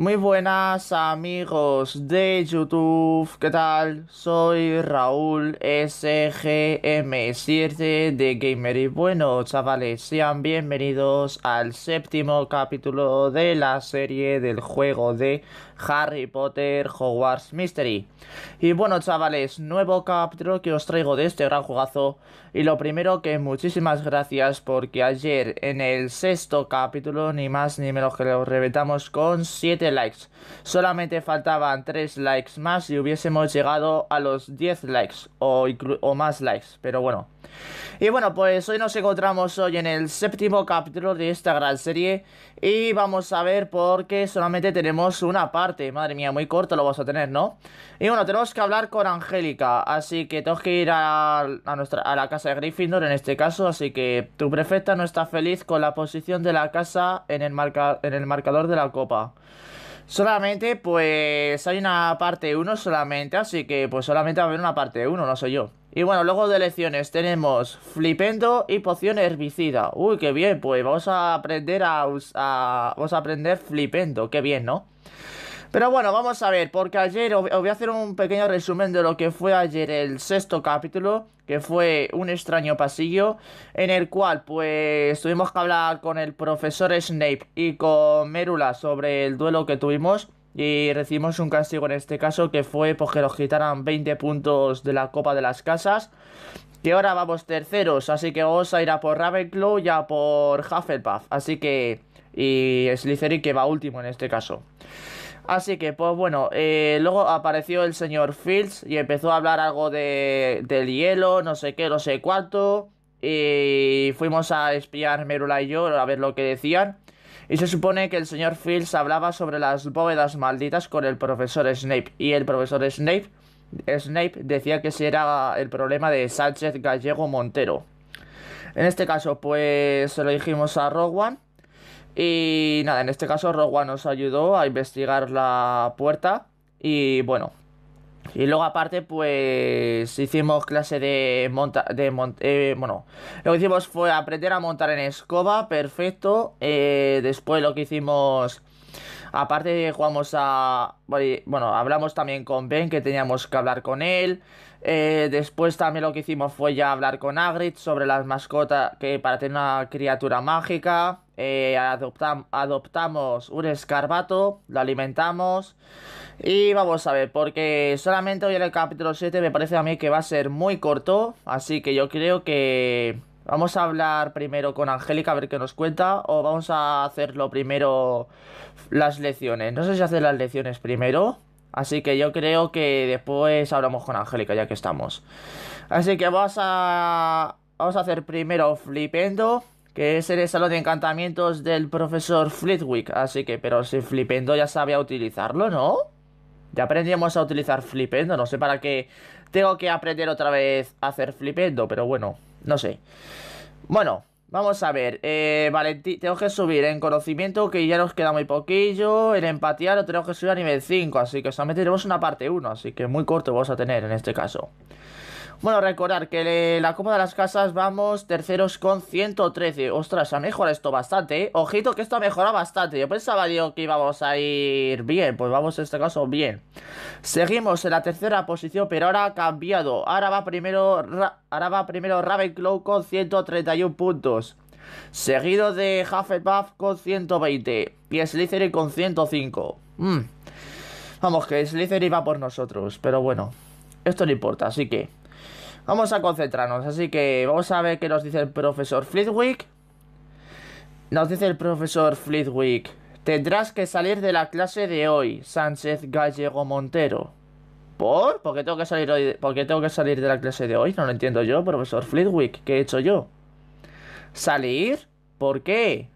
Muy buenas amigos de YouTube, ¿qué tal? Soy Raúl SGM7 de Gamer y bueno chavales, sean bienvenidos al séptimo capítulo de la serie del juego de Harry Potter Hogwarts Mystery. Y bueno chavales, nuevo capítulo que os traigo de este gran jugazo. Y lo primero que muchísimas gracias porque ayer en el sexto capítulo, ni más ni menos que lo reventamos con 7 likes. Solamente faltaban 3 likes más y hubiésemos llegado a los 10 likes o más likes. Pero bueno, y bueno, pues hoy nos encontramos hoy en el séptimo capítulo de esta gran serie y vamos a ver por qué solamente tenemos una parte. Madre mía, muy corto lo vas a tener, ¿no? Y bueno, tenemos que hablar con Angélica, así que tengo que ir a, nuestra, a la casa de Gryffindor en este caso, así que tu prefecta no está feliz con la posición de la casa en el, en el marcador de la copa. Solamente, pues hay una parte 1 solamente, así que pues solamente va a haber una parte 1, no soy yo. Y bueno, luego de lecciones tenemos flipendo y poción herbicida. Uy, qué bien, pues vamos a aprender a, a Vamos a aprender flipendo, qué bien, ¿no? Pero bueno, vamos a ver, porque ayer os voy a hacer un pequeño resumen de lo que fue ayer el sexto capítulo, que fue un extraño pasillo, en el cual pues tuvimos que hablar con el profesor Snape y con Merula sobre el duelo que tuvimos. Y recibimos un castigo en este caso que fue porque pues, nos quitaran 20 puntos de la Copa de las Casas. Que ahora vamos terceros, así que vamos a ir a por Ravenclaw y a por Hufflepuff. Así que... Y Slytherin que va último en este caso. Así que, pues bueno, eh, luego apareció el señor Fields y empezó a hablar algo de, del hielo, no sé qué, no sé cuánto. Y fuimos a espiar Merula y yo a ver lo que decían y se supone que el señor Fields hablaba sobre las bóvedas malditas con el profesor Snape y el profesor Snape, decía que ese era el problema de Sánchez Gallego Montero. En este caso, pues se lo dijimos a Rowan Y nada, en este caso Rowan nos ayudó a investigar la puerta. Y bueno, y luego aparte, pues hicimos clase de monta de eh, bueno, lo que hicimos fue aprender a montar en escoba, perfecto. Eh, después lo que hicimos, aparte jugamos a, bueno, hablamos también con Ben, que teníamos que hablar con él. Eh, después también lo que hicimos fue ya hablar con Agrid sobre las mascotas, que para tener una criatura mágica. adoptamos un escarbato, lo alimentamos. Y vamos a ver, porque solamente hoy en el capítulo 7 me parece a mí que va a ser muy corto, así que yo creo que vamos a hablar primero con Angélica a ver qué nos cuenta o vamos a hacerlo primero las lecciones. No sé si hacer las lecciones primero, así que yo creo que después hablamos con Angélica ya que estamos. Así que vamos a vamos a hacer primero flipendo que es el salón de encantamientos del profesor Flitwick, así que pero si flipendo ya sabía utilizarlo, ¿no? Ya aprendíamos a utilizar flipendo, no sé para qué tengo que aprender otra vez a hacer flipendo, pero bueno, no sé. Bueno, vamos a ver, eh, tengo que subir en conocimiento que ya nos queda muy poquillo, en empatía lo tenemos que subir a nivel 5, así que solamente tenemos una parte 1, así que muy corto vamos a tener en este caso. Bueno, recordar que en la Copa de las Casas vamos terceros con 113. Ostras, ha mejorado esto bastante. ¿eh? Ojito que esto ha mejorado bastante. Yo pensaba, yo que íbamos a ir bien. Pues vamos en este caso bien. Seguimos en la tercera posición, pero ahora ha cambiado. Ahora va primero, ahora va primero Ravenclaw con 131 puntos. Seguido de Hufflepuff con 120 y Slytherin con 105. Hmm. Vamos, que Slytherin va por nosotros, pero bueno, esto no importa, así que Vamos a concentrarnos, así que vamos a ver qué nos dice el profesor Flitwick. Nos dice el profesor Flitwick, tendrás que salir de la clase de hoy, Sánchez Gallego Montero. ¿Por? ¿Por qué tengo que salir, hoy ¿Por qué tengo que salir de la clase de hoy? No lo entiendo yo, profesor Flitwick. ¿Qué he hecho yo? ¿Salir? ¿Por qué?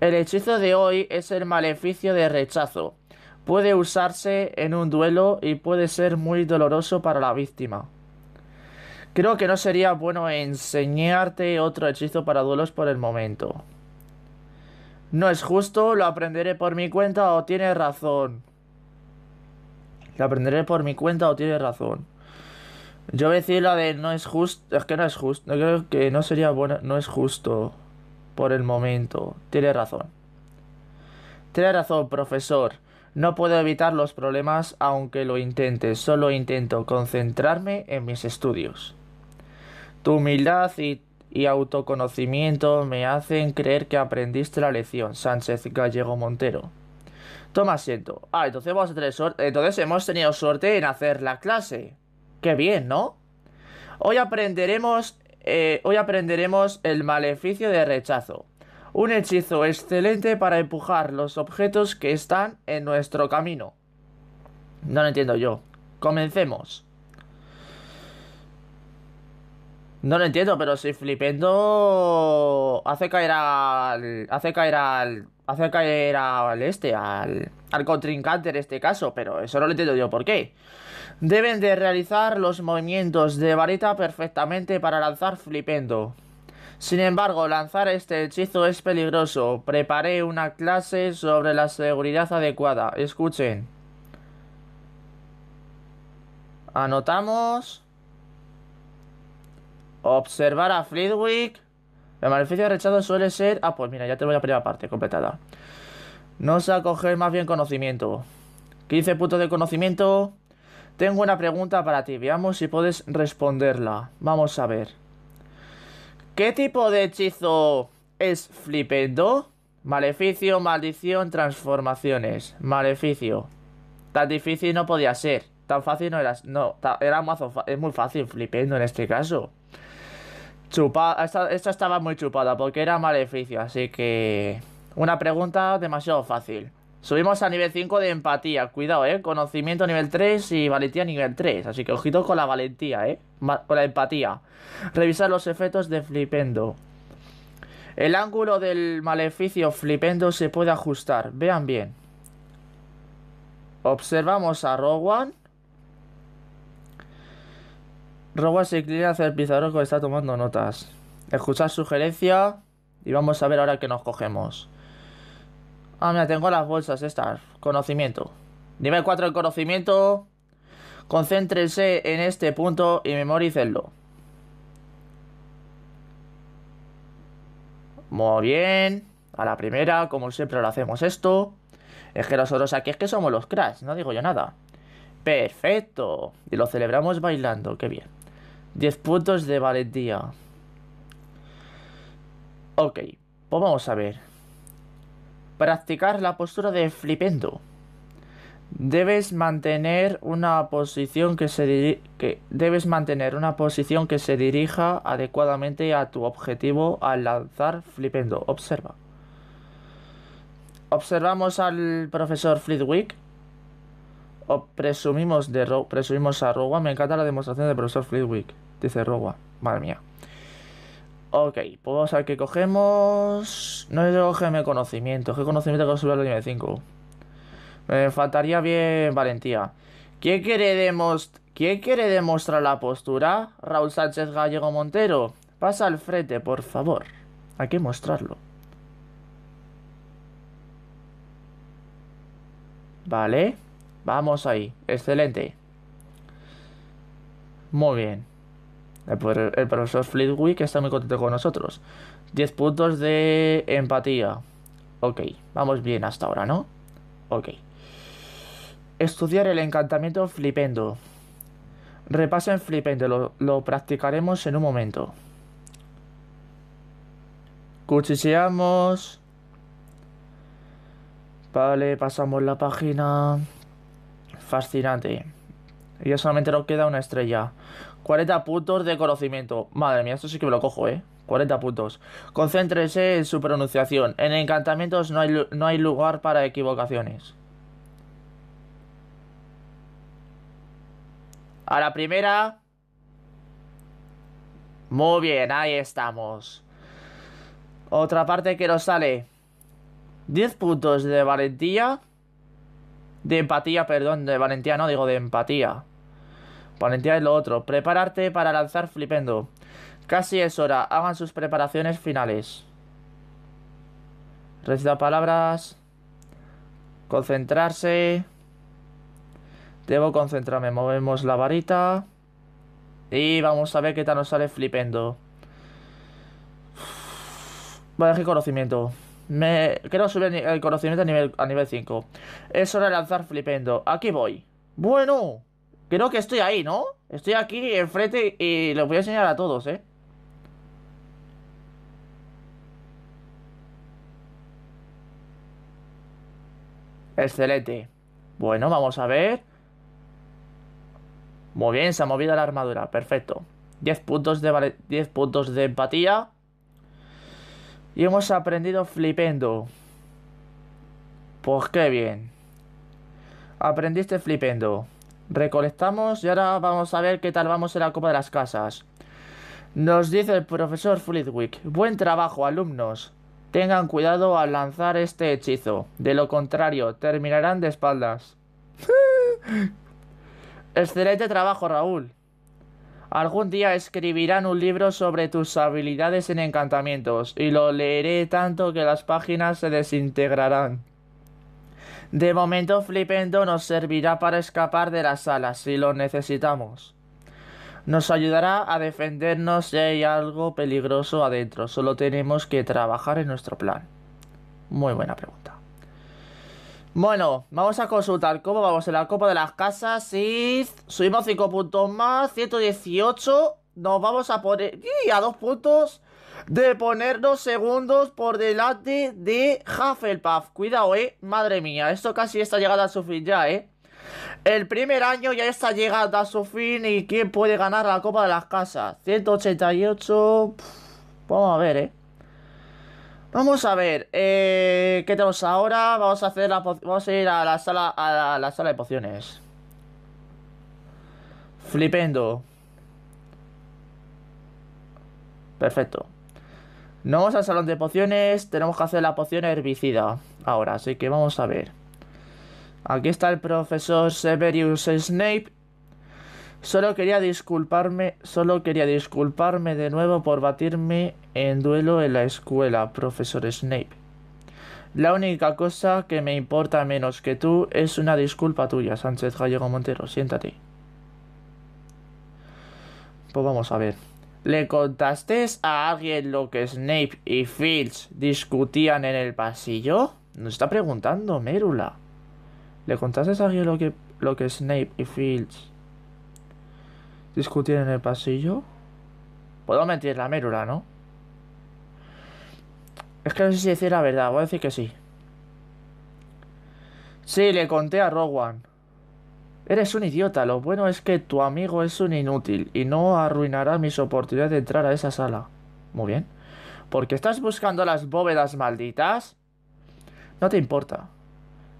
El hechizo de hoy es el maleficio de rechazo. Puede usarse en un duelo y puede ser muy doloroso para la víctima. Creo que no sería bueno enseñarte otro hechizo para duelos por el momento. No es justo, lo aprenderé por mi cuenta o tienes razón. Lo aprenderé por mi cuenta o tienes razón. Yo voy a decir la de no es justo, es que no es justo, creo que no sería bueno, no es justo por el momento. Tiene razón. Tiene razón, profesor. No puedo evitar los problemas aunque lo intente, solo intento concentrarme en mis estudios. Tu humildad y, autoconocimiento me hacen creer que aprendiste la lección, Sánchez Gallego Montero. Toma asiento. Ah, entonces Entonces hemos tenido suerte en hacer la clase. Qué bien, ¿no? Hoy aprenderemos. Eh, hoy aprenderemos el maleficio de rechazo. Un hechizo excelente para empujar los objetos que están en nuestro camino. No lo entiendo yo. Comencemos. No lo entiendo, pero si Flipendo hace caer al. hace caer al. hace caer al este, al. al contrincante en este caso, pero eso no lo entiendo yo por qué. Deben de realizar los movimientos de varita perfectamente para lanzar Flipendo. Sin embargo, lanzar este hechizo es peligroso. Preparé una clase sobre la seguridad adecuada. Escuchen. Anotamos. Observar a Flitwick. El maleficio de suele ser... Ah, pues mira, ya te tengo la primera parte completada. No sé acoger más bien conocimiento. 15 puntos de conocimiento. Tengo una pregunta para ti. Veamos si puedes responderla. Vamos a ver. ¿Qué tipo de hechizo es flipendo? Maleficio, maldición, transformaciones. Maleficio. Tan difícil no podía ser. Tan fácil no era. No, era mazo, es muy fácil flipendo en este caso. Chupada, esta, estaba muy chupada porque era maleficio, así que... Una pregunta demasiado fácil. Subimos a nivel 5 de empatía, cuidado, ¿eh? Conocimiento nivel 3 y valentía nivel 3, así que ojitos con la valentía, ¿eh? con la empatía. Revisar los efectos de flipendo. El ángulo del maleficio flipendo se puede ajustar, vean bien. Observamos a Rowan Robot se inclina hacia el Que está tomando notas. Escuchar sugerencia y vamos a ver ahora qué nos cogemos. Ah, mira, tengo las bolsas estas. Conocimiento. Nivel 4 de conocimiento. Concéntrense en este punto y memorícenlo. Muy bien. A la primera, como siempre lo hacemos esto. Es que nosotros aquí es que somos los crash, no digo yo nada. Perfecto. Y lo celebramos bailando, qué bien. 10 puntos de valentía. Ok, pues vamos a ver. Practicar la postura de flipendo. Debes mantener una posición que se que debes mantener una posición que se dirija adecuadamente a tu objetivo al lanzar flipendo. Observa. Observamos al profesor Flitwick. O presumimos de presumimos a Me encanta la demostración del profesor Flitwick. Dice roba Madre mía. Ok, pues vamos a ver qué cogemos. No de cogerme conocimiento. ¿Qué conocimiento que subir al nivel 5? Me faltaría bien valentía. ¿Quién quiere, ¿Quién quiere demostrar la postura? Raúl Sánchez Gallego Montero. Pasa al frente, por favor. Hay que mostrarlo. Vale. Vamos ahí. Excelente. Muy bien. El, profesor Flitwick está muy contento con nosotros. 10 puntos de empatía. Ok, vamos bien hasta ahora, ¿no? Ok. Estudiar el encantamiento flipendo. Repasen flipendo, lo, lo practicaremos en un momento. Cuchicheamos. Vale, pasamos la página. Fascinante. Y ya solamente nos queda una estrella. 40 puntos de conocimiento. Madre mía, esto sí que me lo cojo, ¿eh? 40 puntos. Concéntrese en su pronunciación. En encantamientos no hay, no hay lugar para equivocaciones. A la primera. Muy bien, ahí estamos. Otra parte que nos sale. 10 puntos de valentía. De empatía, perdón, de valentía no, digo de empatía. Valentía es lo otro. Prepararte para lanzar flipendo. Casi es hora. Hagan sus preparaciones finales. Recita palabras. Concentrarse. Debo concentrarme. Movemos la varita. Y vamos a ver qué tal nos sale flipendo. Vale, aquí conocimiento. Me... Quiero subir el conocimiento a nivel, a nivel 5. Es hora de lanzar flipendo. Aquí voy. Bueno. Creo que estoy ahí, ¿no? Estoy aquí enfrente y los voy a enseñar a todos, ¿eh? Excelente. Bueno, vamos a ver. Muy bien, se ha movido la armadura. Perfecto. 10 puntos de, 10 puntos de empatía. Y hemos aprendido flipendo. Pues qué bien. Aprendiste flipendo. Recolectamos y ahora vamos a ver qué tal vamos en la Copa de las Casas. Nos dice el profesor Flitwick. Buen trabajo, alumnos. Tengan cuidado al lanzar este hechizo. De lo contrario, terminarán de espaldas. Excelente trabajo, Raúl. Algún día escribirán un libro sobre tus habilidades en encantamientos y lo leeré tanto que las páginas se desintegrarán. De momento Flipendo nos servirá para escapar de la sala si lo necesitamos. Nos ayudará a defendernos si hay algo peligroso adentro. Solo tenemos que trabajar en nuestro plan. Muy buena pregunta. Bueno, vamos a consultar cómo vamos en la Copa de las Casas y subimos 5 puntos más, 118, nos vamos a poner y a dos puntos de poner ponernos segundos por delante de Hufflepuff. Cuidado, eh. Madre mía, esto casi está llegando a su fin ya, eh. El primer año ya está llegando a su fin y quién puede ganar la Copa de las Casas. 188. vamos a ver, eh. Vamos a ver, eh, ¿qué tenemos ahora? Vamos a hacer la vamos a ir a la sala a la sala de pociones. Flipendo. Perfecto. No vamos al salón de pociones. Tenemos que hacer la poción herbicida ahora, así que vamos a ver. Aquí está el profesor Severius Snape. Solo quería disculparme, solo quería disculparme de nuevo por batirme en duelo en la escuela, profesor Snape. La única cosa que me importa menos que tú es una disculpa tuya, Sánchez Gallego Montero. Siéntate. Pues vamos a ver. ¿Le contaste a alguien lo que Snape y Filch discutían en el pasillo? Nos está preguntando Mérula. ¿Le contaste a alguien lo que, lo Snape y Filch discutían en el pasillo? Puedo mentir la Mérula, ¿no? Es que no sé si decir la verdad, voy a decir que sí. Sí, le conté a Rowan. Eres un idiota, lo bueno es que tu amigo es un inútil y no arruinará mis oportunidades de entrar a esa sala. Muy bien. ¿Por qué estás buscando las bóvedas malditas? No te importa.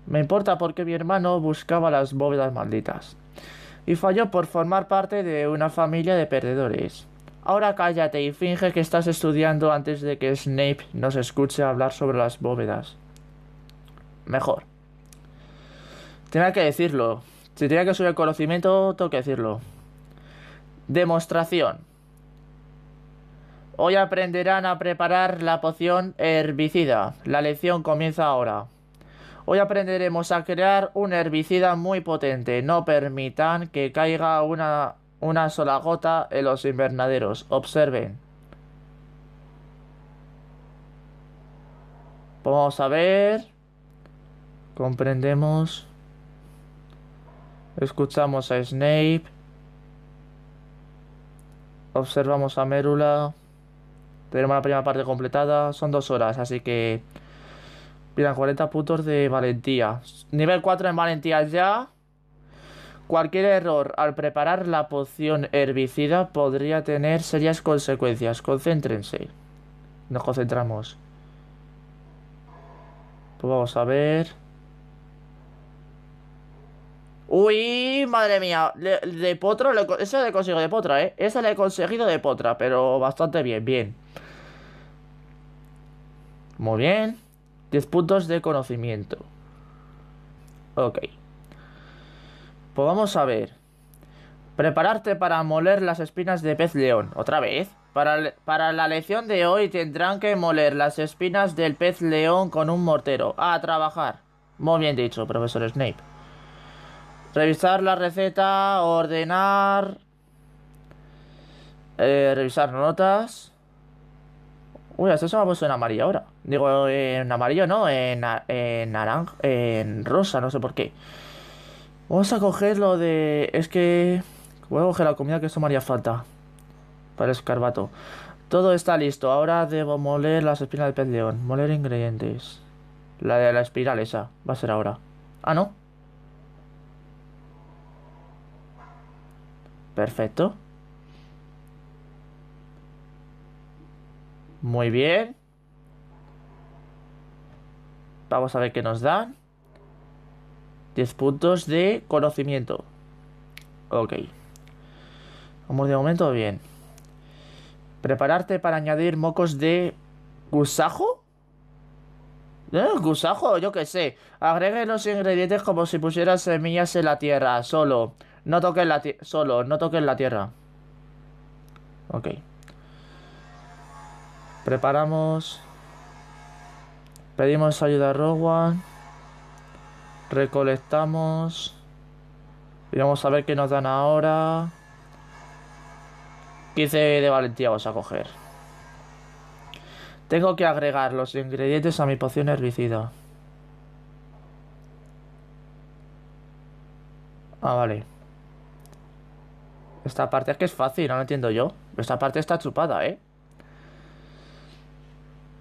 Me importa porque mi hermano buscaba las bóvedas malditas. Y falló por formar parte de una familia de perdedores. Ahora cállate y finge que estás estudiando antes de que Snape nos escuche hablar sobre las bóvedas. Mejor. Tenía que decirlo. Si tenía que subir el conocimiento, tengo que decirlo. Demostración. Hoy aprenderán a preparar la poción herbicida. La lección comienza ahora. Hoy aprenderemos a crear un herbicida muy potente. No permitan que caiga una, una sola gota en los invernaderos. Observen. Vamos a ver. Comprendemos. Escuchamos a Snape. Observamos a Mérula. Tenemos la primera parte completada. Son dos horas, así que... Mira, 40 puntos de valentía. Nivel 4 en valentía ya. Cualquier error al preparar la poción herbicida podría tener serias consecuencias. Concéntrense. Nos concentramos. Pues vamos a ver. Uy, madre mía. de potro, eso le consigo de potra, ¿eh? Esa le he conseguido de potra, pero bastante bien, bien. Muy bien. 10 puntos de conocimiento. Ok. Pues vamos a ver. Prepararte para moler las espinas de pez león. ¿Otra vez? Para, para, la lección de hoy tendrán que moler las espinas del pez león con un mortero. A trabajar. Muy bien dicho, profesor Snape. Revisar la receta, ordenar... Eh, revisar notas. Uy, esto se me ha puesto en amarillo ahora. Digo, en amarillo no, en, en naranja, en rosa, no sé por qué. Vamos a coger lo de... Es que... Voy a coger la comida que esto me haría falta. Para el escarbato. Todo está listo. Ahora debo moler las espinas del pez Moler ingredientes. La de la espiral esa. Va a ser ahora. Ah, ¿no? Perfecto. Muy bien. Vamos a ver qué nos dan 10 puntos de conocimiento. Ok. Vamos de momento bien. Prepararte para añadir mocos de gusajo. ¿Eh? ¿Gusajo? Yo qué sé. Agregue los ingredientes como si pusieras semillas en la tierra. Solo. No toques la tierra. Solo, no toques la tierra. Ok. Preparamos. Pedimos ayuda a Rowan. Recolectamos. Y vamos a ver qué nos dan ahora. 15 de valentía vamos a coger. Tengo que agregar los ingredientes a mi poción herbicida. Ah, vale. Esta parte es que es fácil, no lo entiendo yo. Esta parte está chupada, ¿eh?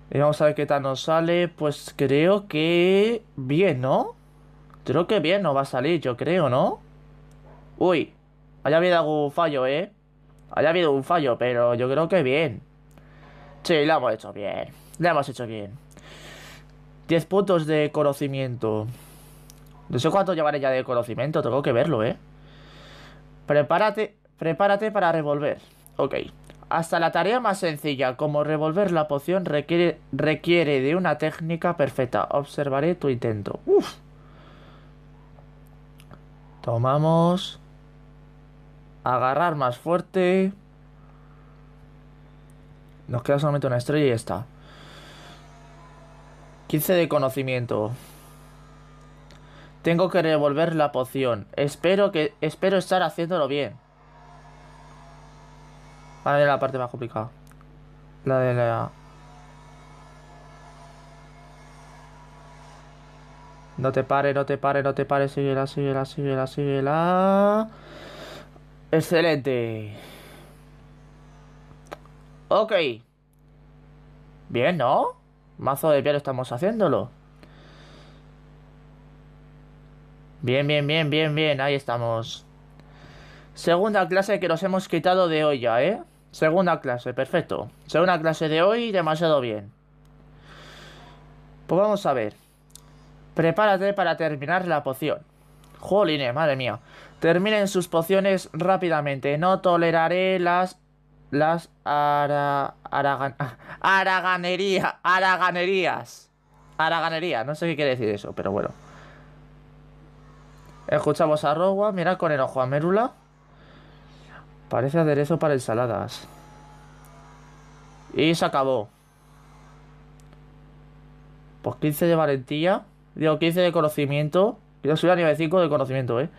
Y vamos a ver qué tal nos sale. Pues creo que... Bien, ¿no? Creo que bien nos va a salir, yo creo, ¿no? Uy, haya habido algún fallo, ¿eh? Haya habido un fallo, pero yo creo que bien. Sí, lo hemos hecho bien. Lo hemos hecho bien. 10 puntos de conocimiento. No sé cuánto llevaré ya de conocimiento, tengo que verlo, ¿eh? Prepárate. Prepárate para revolver. Ok. Hasta la tarea más sencilla, como revolver la poción, requiere, requiere de una técnica perfecta. Observaré tu intento. Tomamos. Agarrar más fuerte. Nos queda solamente una estrella y ya está. 15 de conocimiento. Tengo que revolver la poción. Espero que espero estar haciéndolo bien. A ver la parte más complicada? La de la... No te pare, no te pare, no te pare, la, sigue la, sigue la. Excelente. Ok. Bien, ¿no? Mazo de piel estamos haciéndolo. Bien, bien, bien, bien, bien. Ahí estamos. Segunda clase que nos hemos quitado de olla, ¿eh? Segunda clase, perfecto. Segunda clase de hoy, demasiado bien. Pues vamos a ver. Prepárate para terminar la poción. Jolines, madre mía. Terminen sus pociones rápidamente. No toleraré las... Las... Ara, aragan, araganería. Araganerías. Araganería. No sé qué quiere decir eso, pero bueno. Escuchamos a Rogua, Mira con el ojo a Merula Parece aderezo para ensaladas. Y se acabó. Pues 15 de valentía. Digo, 15 de conocimiento. Yo soy a nivel 5 de conocimiento, ¿eh?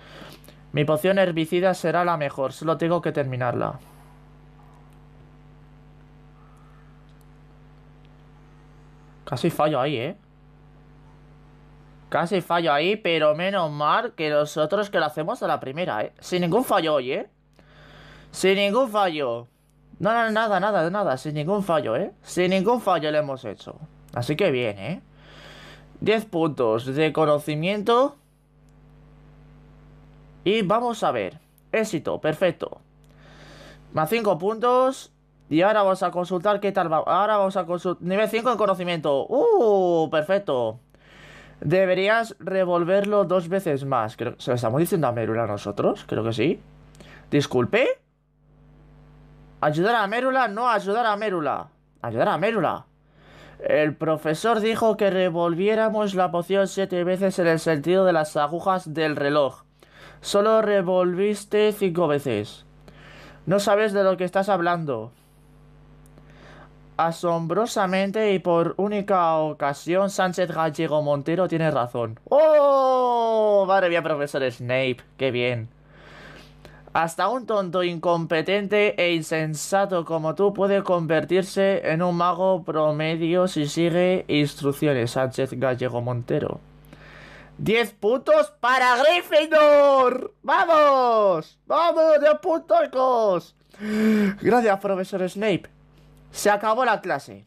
Mi poción herbicida será la mejor. Solo tengo que terminarla. Casi fallo ahí, ¿eh? Casi fallo ahí, pero menos mal que nosotros que lo hacemos a la primera, ¿eh? Sin ningún fallo hoy, ¿eh? Sin ningún fallo. No, no, nada, nada, nada. Sin ningún fallo, ¿eh? Sin ningún fallo lo hemos hecho. Así que bien, ¿eh? 10 puntos de conocimiento. Y vamos a ver. Éxito, perfecto. Más 5 puntos. Y ahora vamos a consultar qué tal va. Ahora vamos a consultar. Nivel 5 en conocimiento. ¡Uh! Perfecto. Deberías revolverlo dos veces más. Creo... ¿Se lo estamos diciendo a Merula a nosotros? Creo que sí. Disculpe. Ayudar a Mérula, no ayudar a Mérula. Ayudar a Mérula. El profesor dijo que revolviéramos la poción siete veces en el sentido de las agujas del reloj. Solo revolviste cinco veces. No sabes de lo que estás hablando. Asombrosamente y por única ocasión, Sánchez Gallego Montero tiene razón. ¡Oh! Madre mía, profesor Snape, qué bien. Hasta un tonto incompetente e insensato como tú puede convertirse en un mago promedio si sigue instrucciones Sánchez Gallego Montero. ¡Diez puntos para Gryffindor! ¡Vamos! ¡Vamos! diez puntos! Gracias, profesor Snape. Se acabó la clase.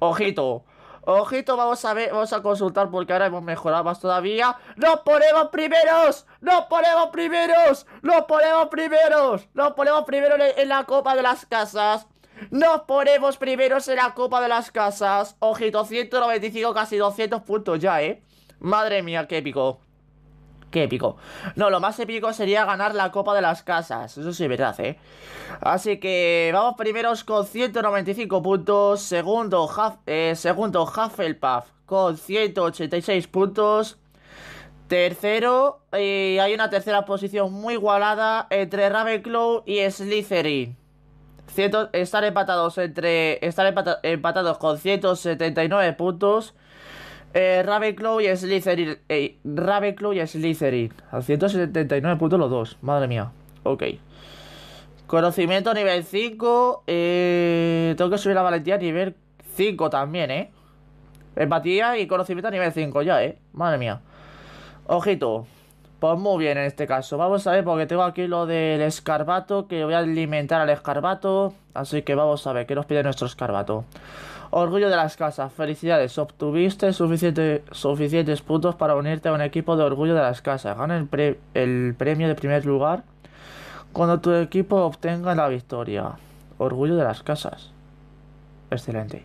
Ojito, Ojito, vamos a ver, vamos a consultar porque ahora hemos mejorado más todavía ¡Nos ponemos primeros! ¡Nos ponemos primeros! ¡Nos ponemos primeros! ¡Nos ponemos primeros en, la Copa de las Casas! Nos ponemos primeros en la Copa de las Casas Ojito, 195, casi 200 puntos ya, ¿eh? Madre mía, qué épico Qué épico. No, lo más épico sería ganar la Copa de las Casas. Eso sí, verdad, ¿eh? Así que vamos primeros con 195 puntos. Segundo, eh, segundo Hufflepuff con 186 puntos. Tercero, y eh, hay una tercera posición muy igualada entre Ravenclaw y Slytherin. Cierto, están empatados entre. estar empatados con 179 puntos. Eh, Ravenclaw y Slytherin. Ey, Ravenclaw y Slytherin. A 179.2, Madre mía. Ok. Conocimiento nivel 5. Eh, tengo que subir la valentía a nivel 5 también, ¿eh? Empatía y conocimiento a nivel 5 ya, ¿eh? Madre mía. Ojito. Pues muy bien en este caso. Vamos a ver, porque tengo aquí lo del escarbato, que voy a alimentar al escarbato. Así que vamos a ver qué nos pide nuestro escarbato. Orgullo de las casas, felicidades, obtuviste suficientes puntos para unirte a un equipo de orgullo de las casas. Gana el, el premio de primer lugar cuando tu equipo obtenga la victoria. Orgullo de las casas. Excelente.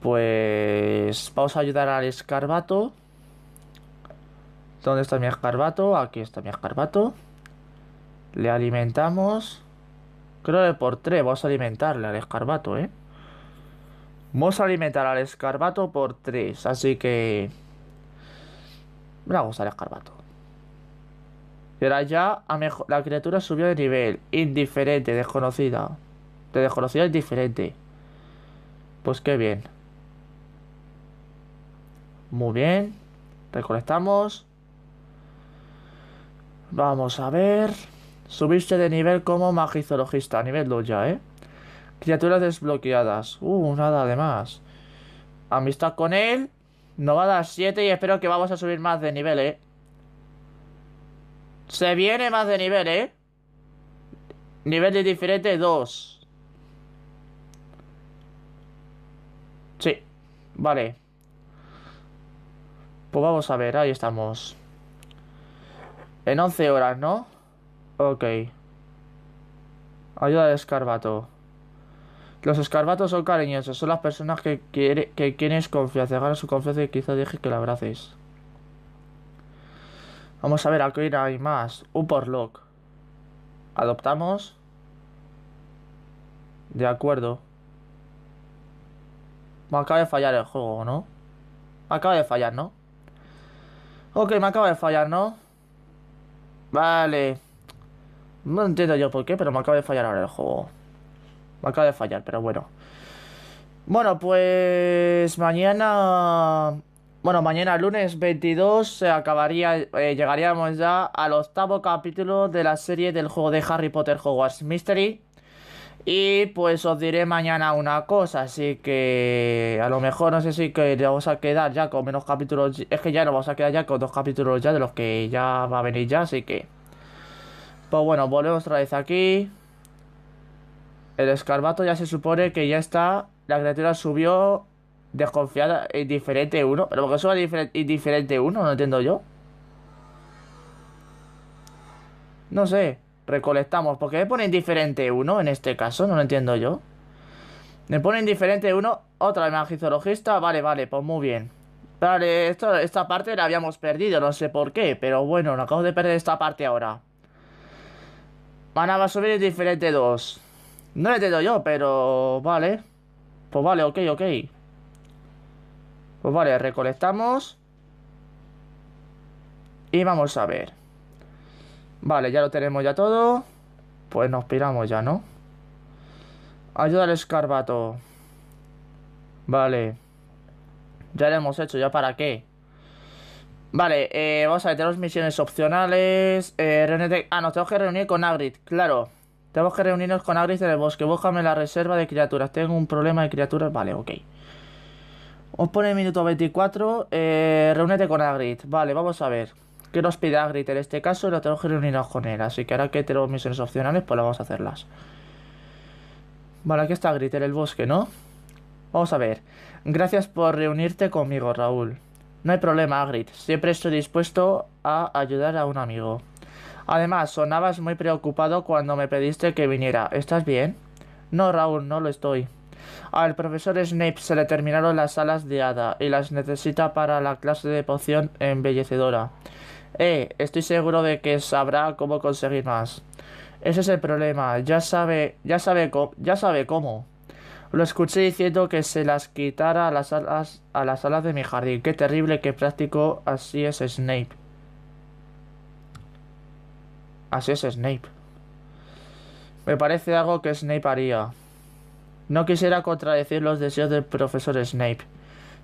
Pues vamos a ayudar al escarbato. ¿Dónde está mi escarbato? Aquí está mi escarbato. Le alimentamos. Creo que por tres vamos a alimentarle al escarbato, ¿eh? Vamos a alimentar al escarbato por 3, así que... vamos al escarbato. Y ahora ya a la criatura subió de nivel. Indiferente, desconocida. De desconocida es diferente. Pues qué bien. Muy bien. Recolectamos. Vamos a ver. Subiste de nivel como magizologista. Nivel 2 ya, ¿eh? Criaturas desbloqueadas. Uh, nada de más. Amistad con él. va a dar 7 y espero que vamos a subir más de nivel, ¿eh? Se viene más de nivel, ¿eh? Nivel de diferente 2. Sí, vale. Pues vamos a ver, ahí estamos. En 11 horas, ¿no? Ok. Ayuda de escarbato. Los escarbatos son cariñosos, son las personas que, quiere, que quieres confianza, ganan su confianza y quizá deje que la abraces. Vamos a ver, aquí hay más. por lock Adoptamos. De acuerdo. Me acaba de fallar el juego, ¿no? Me acaba de fallar, ¿no? Ok, me acaba de fallar, ¿no? Vale. No entiendo yo por qué, pero me acaba de fallar ahora el juego. Me acaba de fallar, pero bueno. Bueno, pues mañana... Bueno, mañana lunes 22 se acabaría, eh, llegaríamos ya al octavo capítulo de la serie del juego de Harry Potter Hogwarts Mystery. Y pues os diré mañana una cosa, así que a lo mejor no sé si que vamos a quedar ya con menos capítulos. Es que ya nos vamos a quedar ya con dos capítulos ya de los que ya va a venir ya, así que... Pues bueno, volvemos otra vez aquí. El escarbato ya se supone que ya está. La criatura subió desconfiada, diferente 1 Pero porque sube indiferente, diferente uno, no entiendo yo. No sé. Recolectamos. porque me pone indiferente 1 en este caso? No lo entiendo yo. Me pone indiferente uno. Otra magizologista. Vale, vale, pues muy bien. Vale, esta parte la habíamos perdido, no sé por qué, pero bueno, no acabo de perder esta parte ahora. Van a subir diferente 2. No le he tenido yo, pero vale. Pues vale, ok, ok. Pues vale, recolectamos. Y vamos a ver. Vale, ya lo tenemos ya todo. Pues nos piramos ya, ¿no? Ayuda al escarbato. Vale. Ya lo hemos hecho, ¿ya para qué? Vale, eh, vamos a meter las misiones opcionales. Eh, ah, nos tengo que reunir con Agrid, claro. Tenemos que reunirnos con Agrit en el bosque. Búscame la reserva de criaturas. Tengo un problema de criaturas. Vale, ok. Os pone el minuto 24. Eh, reúnete con Agrit. Vale, vamos a ver. ¿Qué nos pide Agrid? En este caso, lo tengo que reunirnos con él. Así que ahora que tenemos misiones opcionales, pues vamos a hacerlas. Vale, aquí está Agrid en el bosque, ¿no? Vamos a ver. Gracias por reunirte conmigo, Raúl. No hay problema, Agrid. Siempre estoy dispuesto a ayudar a un amigo. Además, sonabas muy preocupado cuando me pediste que viniera. ¿Estás bien? No, Raúl, no lo estoy. Al profesor Snape se le terminaron las alas de hada y las necesita para la clase de poción embellecedora. Eh, estoy seguro de que sabrá cómo conseguir más. Ese es el problema, ya sabe, ya sabe, ya sabe cómo. Lo escuché diciendo que se las quitara a las alas, a las alas de mi jardín. Qué terrible, qué práctico, así es Snape. Así es Snape. Me parece algo que Snape haría. No quisiera contradecir los deseos del profesor Snape.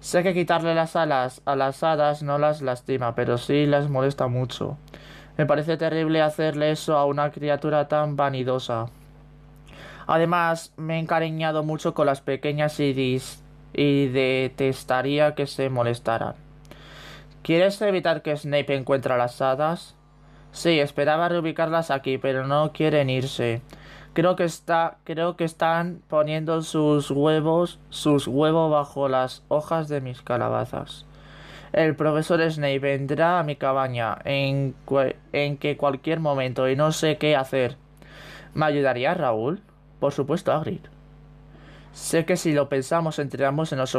Sé que quitarle las alas a las hadas no las lastima, pero sí las molesta mucho. Me parece terrible hacerle eso a una criatura tan vanidosa. Además, me he encariñado mucho con las pequeñas Iris y detestaría que se molestaran. ¿Quieres evitar que Snape encuentre a las hadas? Sí, esperaba reubicarlas aquí, pero no quieren irse. Creo que está, creo que están poniendo sus huevos, sus huevos bajo las hojas de mis calabazas. El profesor Snape vendrá a mi cabaña en, que cualquier momento y no sé qué hacer. ¿Me ayudaría Raúl? Por supuesto, abrir Sé que si lo pensamos entre ambos se nos,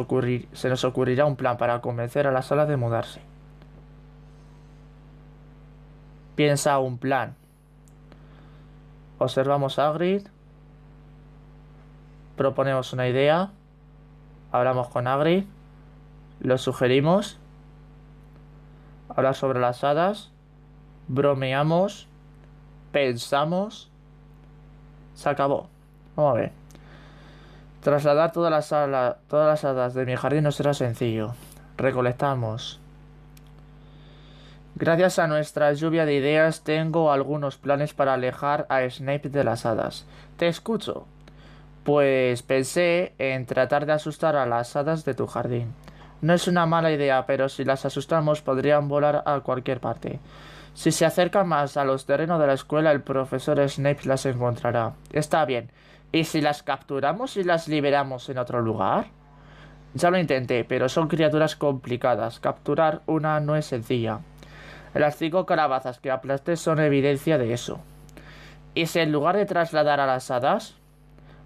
se nos ocurrirá un plan para convencer a la sala de mudarse. Piensa un plan. Observamos a Agrid. Proponemos una idea. Hablamos con Agrid. Lo sugerimos. Hablar sobre las hadas. Bromeamos. Pensamos. Se acabó. Vamos a ver. Trasladar todas las, todas las hadas de mi jardín no será sencillo. Recolectamos Gracias a nuestra lluvia de ideas tengo algunos planes para alejar a Snape de las hadas. Te escucho. Pues pensé en tratar de asustar a las hadas de tu jardín. No es una mala idea, pero si las asustamos podrían volar a cualquier parte. Si se acercan más a los terrenos de la escuela, el profesor Snape las encontrará. Está bien. ¿Y si las capturamos y las liberamos en otro lugar? Ya lo intenté, pero son criaturas complicadas. Capturar una no es sencilla. Las cinco calabazas que aplasté son evidencia de eso. Y si en lugar de trasladar a las hadas,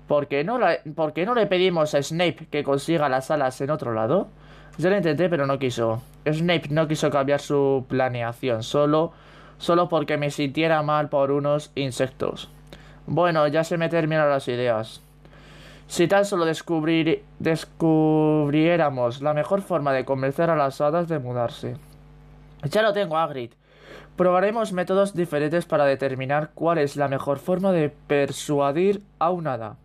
¿por qué no, no le pedimos a Snape que consiga las alas en otro lado? Yo lo intenté, pero no quiso. Snape no quiso cambiar su planeación, solo, solo porque me sintiera mal por unos insectos. Bueno, ya se me terminan las ideas. Si tan solo descubriéramos la mejor forma de convencer a las hadas de mudarse. Ya lo tengo, Agrid. Probaremos métodos diferentes para determinar cuál es la mejor forma de persuadir a un hada.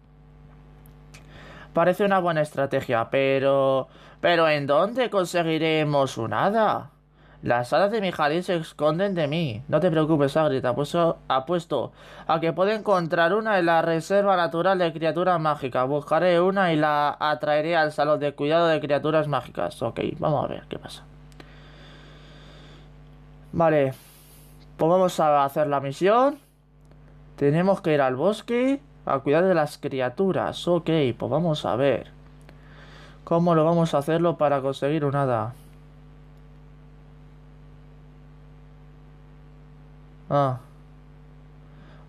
Parece una buena estrategia, pero... ¿Pero en dónde conseguiremos un hada? Las hadas de mi jardín se esconden de mí. No te preocupes, Agrid, apuesto, apuesto a que puedo encontrar una en la reserva natural de criaturas mágicas. Buscaré una y la atraeré al salón de cuidado de criaturas mágicas. Ok, vamos a ver qué pasa. Vale. Pues vamos a hacer la misión. Tenemos que ir al bosque a cuidar de las criaturas. Ok, pues vamos a ver. ¿Cómo lo vamos a hacerlo para conseguir un hada? Ah.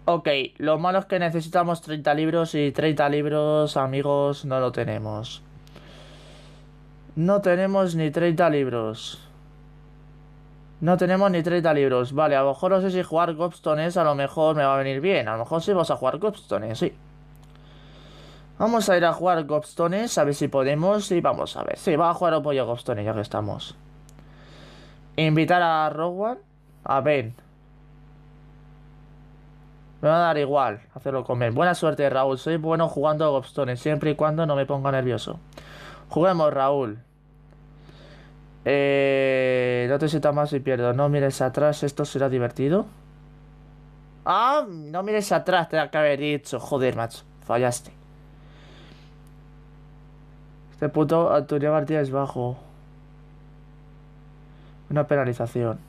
Ok, lo malo es que necesitamos 30 libros y 30 libros, amigos, no lo tenemos. No tenemos ni 30 libros. No tenemos ni 30 libros. Vale, a lo mejor no sé si jugar Gobstones a lo mejor me va a venir bien. A lo mejor sí vamos a jugar Gobstones, sí. Vamos a ir a jugar Gobstones, a ver si podemos. Y vamos a ver. Sí, va a jugar un pollo Gobstones ya que estamos. Invitar a Rowan. A Ben. Me va a dar igual hacerlo con Ben. Buena suerte, Raúl. Soy bueno jugando Gobstones, siempre y cuando no me ponga nervioso. Juguemos, Raúl. Eh, no te sientas más y pierdo. No mires atrás, esto será divertido. Ah, no mires atrás, te acabé de dicho. Joder, macho, fallaste. Este puto Antonio Martínez es bajo. Una penalización.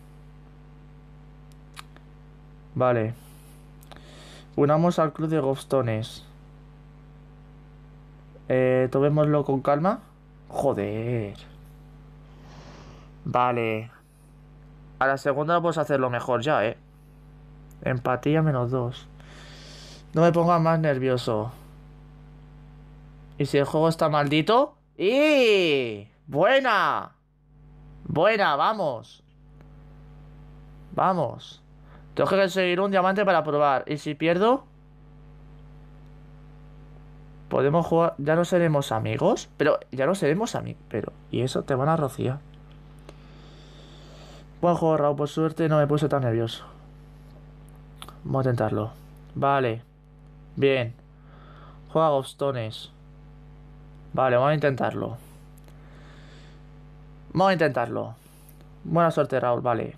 Vale. Unamos al club de gobstones Eh, tomémoslo con calma. Joder. Vale. A la segunda puedes hacerlo mejor ya, ¿eh? Empatía menos dos. No me ponga más nervioso. ¿Y si el juego está maldito? ¡Y! ¡Buena! ¡Buena! ¡Vamos! ¡Vamos! Tengo que conseguir un diamante para probar. ¿Y si pierdo? Podemos jugar... Ya no seremos amigos. Pero ya no seremos amigos. Pero... Y eso te van a rociar. Buen juego, Raúl, por suerte no me puse tan nervioso. Vamos a intentarlo. Vale. Bien. Juega Gostones. Vale, vamos a intentarlo. Vamos a intentarlo. Buena suerte, Raúl, vale.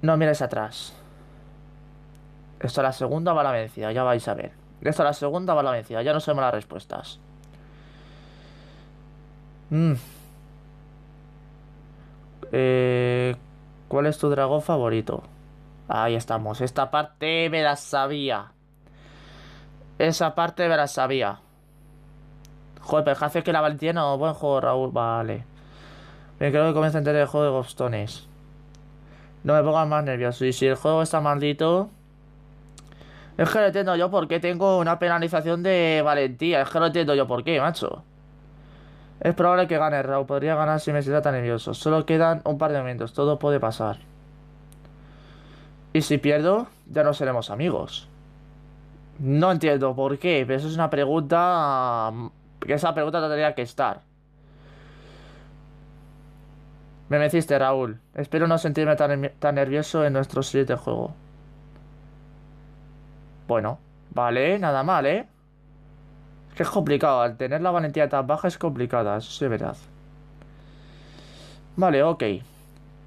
No mires atrás. Esto es la segunda va vencida, ya vais a ver. Esta es la segunda bala vencida, ya no sabemos las respuestas. Mmm. Eh, ¿Cuál es tu dragón favorito? Ahí estamos. Esta parte me la sabía. Esa parte me la sabía. Joder, pero hace que la no? Buen juego, Raúl. Vale. Me creo que comienza a entender el juego de Ghostones. No me pongan más nervioso. Y si el juego está maldito. Es que lo entiendo yo porque tengo una penalización de valentía. Es que no entiendo yo por qué, macho. Es probable que gane Raúl podría ganar si me siento tan nervioso. Solo quedan un par de momentos, todo puede pasar. Y si pierdo, ya no seremos amigos. No entiendo por qué, pero eso es una pregunta... Que esa pregunta tendría que estar. Me meciste, Raúl. Espero no sentirme tan, tan nervioso en nuestro siguiente juego. Bueno, vale, nada mal, ¿eh? Que es complicado, al tener la valentía tan baja es complicada, eso sí es verdad. Vale, ok.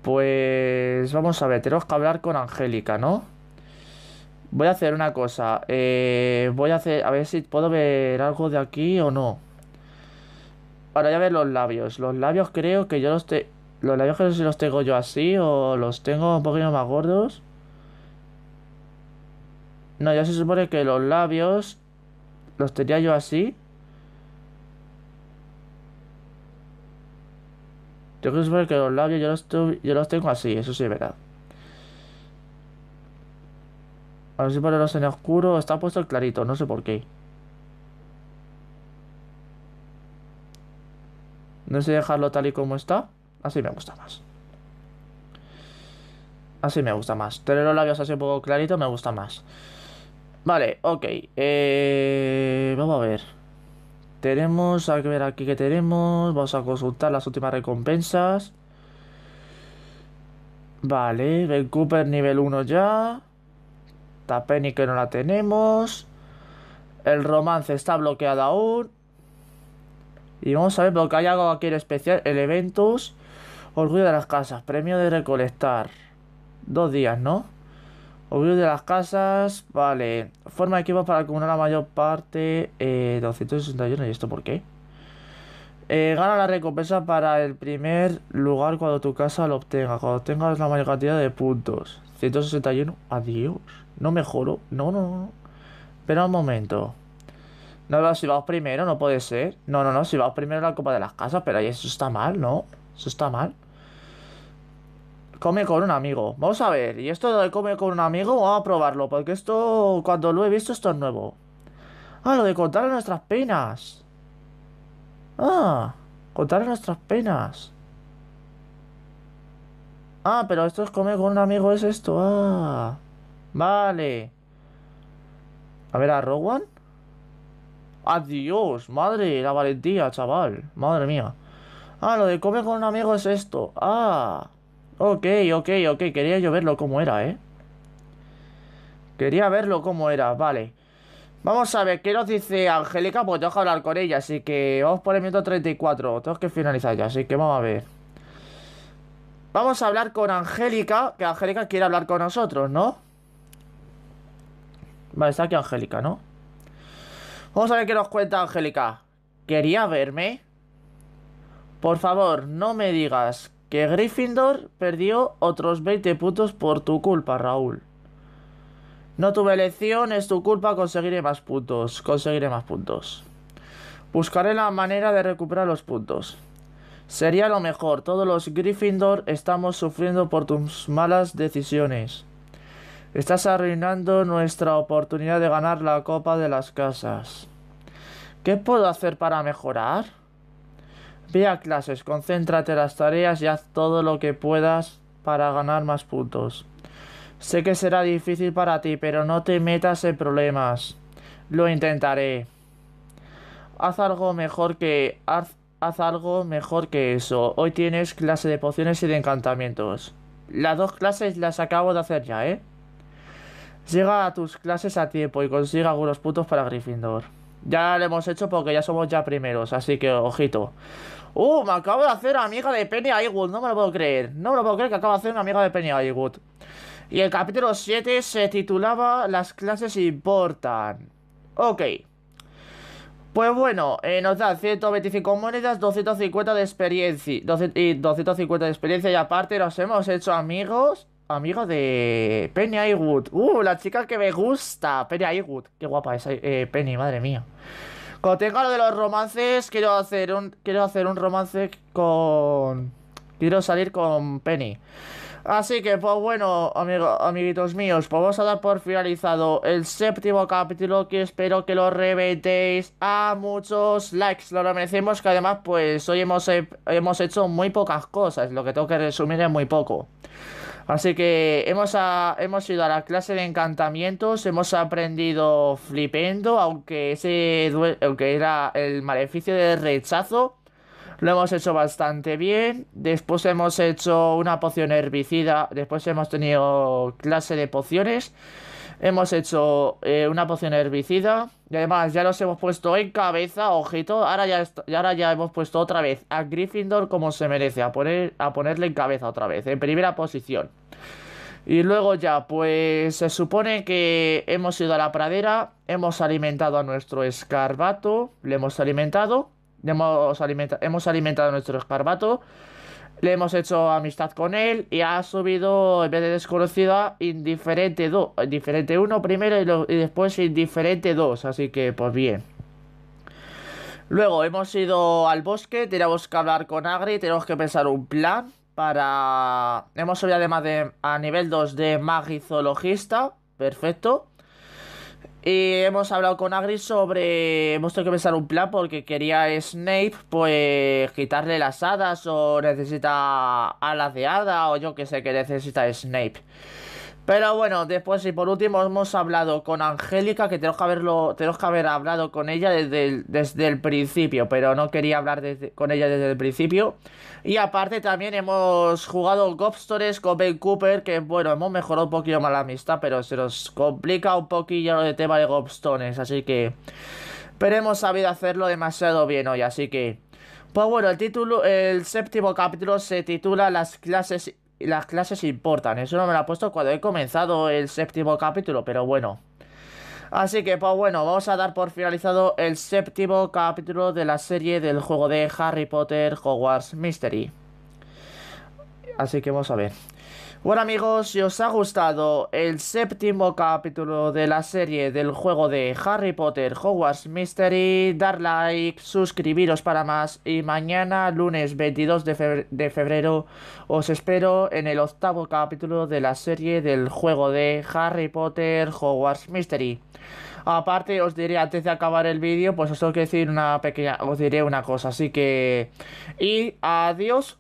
Pues vamos a ver, tenemos que hablar con Angélica, ¿no? Voy a hacer una cosa. Eh, voy a hacer. A ver si puedo ver algo de aquí o no. Ahora ya ver los labios. Los labios creo que yo los tengo... Los labios creo si los tengo yo así o los tengo un poquito más gordos. No, ya se supone que los labios los tenía yo así. Tengo que suponer que los labios yo los, yo los tengo así, eso sí verdad. A ver si ponerlos en oscuro, está puesto el clarito, no sé por qué. No sé dejarlo tal y como está. Así me gusta más. Así me gusta más. Tener los labios así un poco clarito me gusta más. Vale, ok. Eh, vamos a ver. Tenemos, a que ver aquí que tenemos. Vamos a consultar las últimas recompensas. Vale, Ben Cooper nivel 1 ya. Tapeni que no la tenemos. El romance está bloqueado aún. Y vamos a ver, que hay algo aquí en especial. El eventos Orgullo de las casas. Premio de recolectar. Dos días, ¿no? Obvio de las casas, vale. Forma equipo para acumular la mayor parte, eh, 261, ¿y esto por qué? Eh, gana la recompensa para el primer lugar cuando tu casa lo obtenga, cuando tengas la mayor cantidad de puntos. 161, adiós. No mejoro no, no, no. Pero un momento. No, no, si vamos primero, no puede ser. No, no, no, si vaos primero en la copa de las casas, pero ahí eso está mal, ¿no? Eso está mal. Come con un amigo. Vamos a ver, y esto de come con un amigo, vamos a probarlo, porque esto, cuando lo he visto, esto es nuevo. Ah, lo de contar nuestras penas. Ah, contar nuestras penas. Ah, pero esto es comer con un amigo, es esto. Ah, vale. A ver, a Rowan. Adiós, madre, la valentía, chaval. Madre mía. Ah, lo de comer con un amigo es esto. Ah. Ok, ok, ok. Quería yo verlo como era, ¿eh? Quería verlo cómo era, vale. Vamos a ver, ¿qué nos dice Angélica? Pues tengo que hablar con ella, así que vamos por el minuto 34. Tengo que finalizar ya, así que vamos a ver. Vamos a hablar con Angélica, que Angélica quiere hablar con nosotros, ¿no? Vale, está aquí Angélica, ¿no? Vamos a ver qué nos cuenta Angélica. ¿Quería verme? Por favor, no me digas que Gryffindor perdió otros 20 puntos por tu culpa, Raúl. No tuve elección, es tu culpa, conseguiré más puntos, conseguiré más puntos. Buscaré la manera de recuperar los puntos. Sería lo mejor, todos los Gryffindor estamos sufriendo por tus malas decisiones. Estás arruinando nuestra oportunidad de ganar la Copa de las Casas. ¿Qué puedo hacer para mejorar? Ve a clases, concéntrate en las tareas y haz todo lo que puedas para ganar más puntos. Sé que será difícil para ti, pero no te metas en problemas. Lo intentaré. Haz algo mejor que haz, algo mejor que eso. Hoy tienes clase de pociones y de encantamientos. Las dos clases las acabo de hacer ya, ¿eh? Llega a tus clases a tiempo y consigue algunos puntos para Gryffindor. Ya lo hemos hecho porque ya somos ya primeros, así que ojito. ¡Uh! Me acabo de hacer amiga de Penny Iwood, no me lo puedo creer. No me lo puedo creer que acabo de hacer una amiga de Penny Iwood Y el capítulo 7 se titulaba Las clases importan. Ok. Pues bueno, eh, nos da 125 monedas, 250 de experiencia y 250 de experiencia y aparte nos hemos hecho amigos Amigo de Penny Aywood Uh, la chica que me gusta. Penny Aywood, Qué guapa es eh, Penny, madre mía. Cuando tenga lo de los romances, quiero hacer un, quiero hacer un romance con... Quiero salir con Penny. Así que, pues bueno, amiguitos míos, pues vamos a dar por finalizado el séptimo capítulo que espero que lo reventéis a muchos likes. Lo agradecemos que además, pues hoy hemos, hemos hecho muy pocas cosas, lo que tengo que resumir es muy poco. Así que hemos, ido a la clase de encantamientos, hemos aprendido flipendo, aunque ese aunque era el maleficio del rechazo, lo hemos hecho bastante bien. Después hemos hecho una poción herbicida, después hemos tenido clase de pociones. Hemos hecho eh, una poción herbicida. Y además ya los hemos puesto en cabeza, ojito. Ahora ya, ahora ya hemos puesto otra vez a Gryffindor como se merece. A, poner, a ponerle en cabeza otra vez. En primera posición. Y luego ya, pues se supone que hemos ido a la pradera. Hemos alimentado a nuestro escarbato. Le hemos alimentado. hemos alimentado a nuestro escarbato. Le hemos hecho amistad con él y ha subido, en vez de desconocido, indiferente 2. Indiferente 1 primero y, después indiferente 2. Así que, pues bien. Luego hemos ido al bosque, tenemos que hablar con Agri, tenemos que pensar un plan para... Hemos subido además de, a nivel 2 de magizologista, perfecto. Y hemos hablado con Agri sobre. Hemos tenido que pensar un plan porque quería Snape, pues, quitarle las hadas o necesita alas de hada o yo que sé que necesita Snape. Pero bueno, después y por último hemos hablado con Angélica, que tenemos que haberlo, que haber hablado con ella desde el, desde el principio, pero no quería hablar con ella desde el principio. Y aparte también hemos jugado Gobstones con Ben Cooper, que bueno, hemos mejorado un poquito más la amistad, pero se nos complica un poquillo el tema de Gobstones, así que... Pero hemos sabido hacerlo demasiado bien hoy, así que... Pues bueno, el título, el séptimo capítulo se titula Las clases las clases importan. Eso no me lo ha puesto cuando he comenzado el séptimo capítulo, pero bueno. Así que, pues bueno, vamos a dar por finalizado el séptimo capítulo de la serie del juego de Harry Potter Hogwarts Mystery. Así que vamos a ver. Bueno amigos, si os ha gustado el séptimo capítulo de la serie del juego de Harry Potter Hogwarts Mystery, dar like, suscribiros para más y mañana lunes 22 de, febrero os espero en el octavo capítulo de la serie del juego de Harry Potter Hogwarts Mystery. Aparte os diré antes de acabar el vídeo, pues os tengo que decir una pequeña, os diré una cosa, así que... Y adiós.